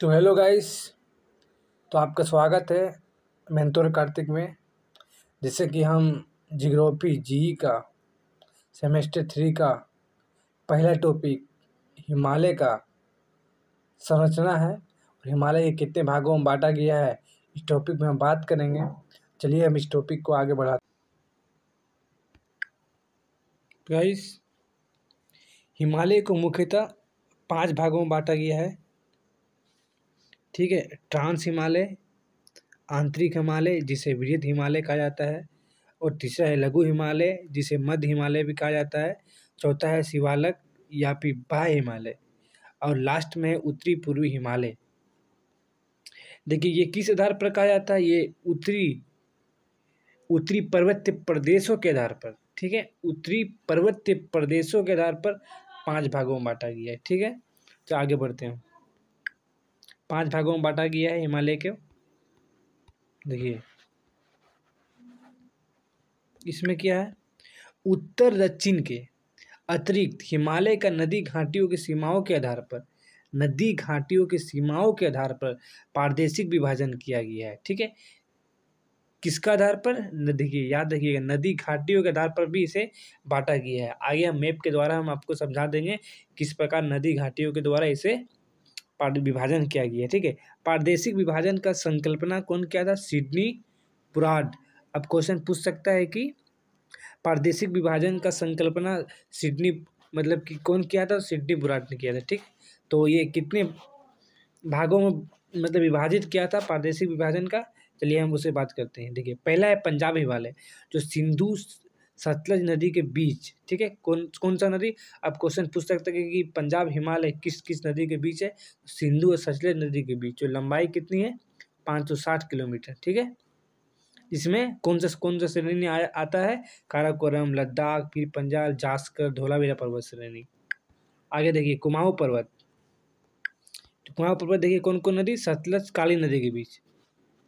तो hello guys तो आपका स्वागत है मेंटोर कार्तिक में जैसे कि हम जिग्रोपी जी का सेमेस्टर थ्री का पहला टॉपिक हिमालय का संरचना है और हिमालय के कितने भागों में बांटा गया है इस टॉपिक में हम बात करेंगे चलिए हम इस टॉपिक को आगे बढ़ाते गाइस हिमालय को मुख्यतः पांच भागों में बांटा गया है ठीक है ट्रांस हिमालय आंतरिक हिमालय जिसे वृद्ध हिमालय कहा जाता है और तीसरा है लघु हिमालय जिसे मध्य हिमालय भी कहा जाता है चौथा है शिवालक या फिर बाह्य हिमालय और लास्ट में है उत्तरी पूर्वी हिमालय देखिए ये किस आधार पर कहा जाता है ये उत्तरी उत्तरी पर्वत्य प्रदेशों के आधार पर ठीक है उत्तरी पर्वत्य प्रदेशों के आधार पर पांच भागों में बांटा गया है ठीक है तो आगे बढ़ते हैं पांच भागों में बांटा गया है हिमालय को देखिए इसमें क्या है उत्तर दक्षिण के अतिरिक्त हिमालय का नदी घाटियों की सीमाओं के आधार पर नदी घाटियों की सीमाओं के आधार पर प्रादेशिक विभाजन किया गया है ठीक है किसका आधार पर देखिए याद रखिएगा नदी घाटियों के आधार पर भी इसे बांटा गया है आगे हम मैप के द्वारा हम आपको समझा देंगे किस प्रकार नदी घाटियों के द्वारा इसे पार विभाजन किया गया ठीक है पारदेशिक विभाजन का संकल्पना कौन किया था सिडनी ब्राड अब क्वेश्चन पूछ सकता है कि पारदेशिक विभाजन का संकल्पना सिडनी मतलब कि कौन किया था सिडनी बुराड ने किया था ठीक तो ये कितने भागों में मतलब विभाजित किया था पारदेशिक विभाजन का चलिए हम उसे बात करते हैं देखिए पहला है पंजाब हिमालय जो सिंधु सतलज नदी के बीच ठीक है कौन कौन सा नदी आप क्वेश्चन पूछ सकते हैं कि पंजाब हिमालय किस किस नदी के बीच है सिंधु और सतलज नदी के बीच जो लंबाई कितनी है पाँच सौ साठ किलोमीटर ठीक है इसमें कौन सा कौन सा श्रेणी आता है काराकोरम लद्दाख फिर पंजाब जास्कर धोलावीरा पर्वत श्रेणी आगे देखिए कुमाऊँ पर्वत कुमाऊँ पर्वत देखिए कौन कौन नदी सतलज काली नदी के बीच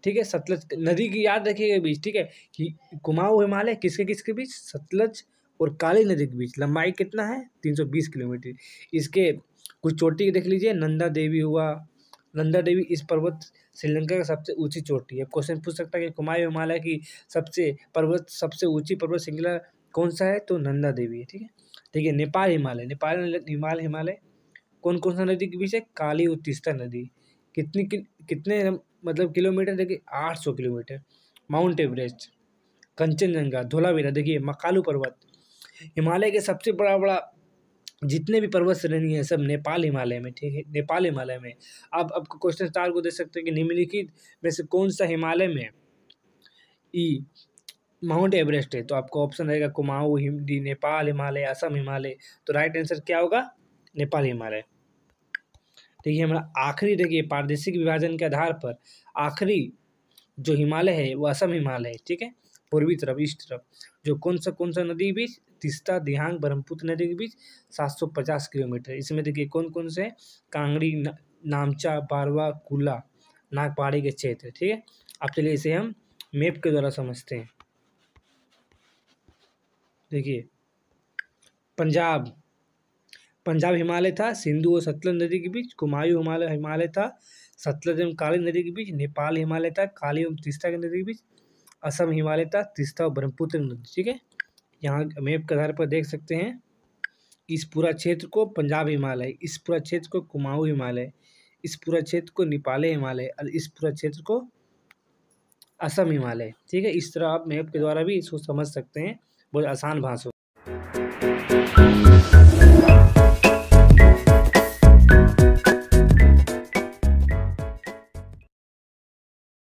ठीक है सतलज नदी की याद रखिएगा बीच ठीक है कि कुमाऊँ हिमालय किसके किसके बीच सतलज और काली नदी के बीच लंबाई कितना है तीन सौ बीस किलोमीटर इसके कुछ चोटी देख लीजिए नंदा देवी हुआ नंदा देवी इस पर्वत श्रीलंका का सबसे ऊंची चोटी है क्वेश्चन पूछ सकता है कि कुमाऊँ हिमालय की सबसे पर्वत सबसे ऊँची पर्वत श्रृंखला कौन सा है तो नंदा देवी है ठीक है ठीक है नेपाल हिमालय नेपाल हिमाल हिमालय कौन कौन सा नदी के बीच है काली और तीस्ता नदी कितनी कि, कितने मतलब किलोमीटर देखिए आठ सौ kilometre Mount Everest Kanchenjunga Dholavira देखिए मकालू पर्वत हिमालय के सबसे बड़ा बड़ा जितने भी पर्वत श्रेणी हैं सब नेपाल हिमालय में ठीक है नेपाल हिमालय में आप आपको क्वेश्चन स्टार को दे सकते हैं कि निम्नलिखित में से कौन सा हिमालय में ई माउंट एवरेस्ट है तो आपको ऑप्शन रहेगा कुमाऊ हिंदी नेपाल हिमालय असम हिमालय तो राइट आंसर क्या होगा नेपाल हिमालय तो ये हमारा आखिरी देखिए प्रादेशिक विभाजन के आधार पर आखिरी जो हिमालय है वो असम हिमालय है ठीक है पूर्वी तरफ ईस्ट तरफ जो कौन सा कौन सा नदी के बीच तीस्ता दिहांग ब्रह्मपुत्र नदी के बीच सात सौ पचास किलोमीटर इसमें देखिए कौन कौन से कांगड़ी ना, नामचा बारवा कूला नागपहाड़ी के क्षेत्र ठीक है अब चलिए इसे हम मैप के द्वारा समझते हैं देखिए पंजाब पंजाब हिमालय था सिंधु और सतलज नदी के बीच कुमायूं हिमालय हिमालय था सतलज एवं काली नदी के बीच नेपाल हिमालय था काली एवं तीस्ता की नदी के बीच असम हिमालय था तीस्ता और ब्रह्मपुत्र नदी ठीक है यहाँ मैप के आधार पर देख सकते हैं इस पूरा क्षेत्र को पंजाब हिमालय इस पूरा क्षेत्र को कुमाऊँ हिमालय इस पूरा क्षेत्र को नेपाल हिमालय और इस पूरा क्षेत्र को असम हिमालय ठीक है इस तरह आप मैप के द्वारा भी इसको समझ सकते हैं बहुत आसान भाषा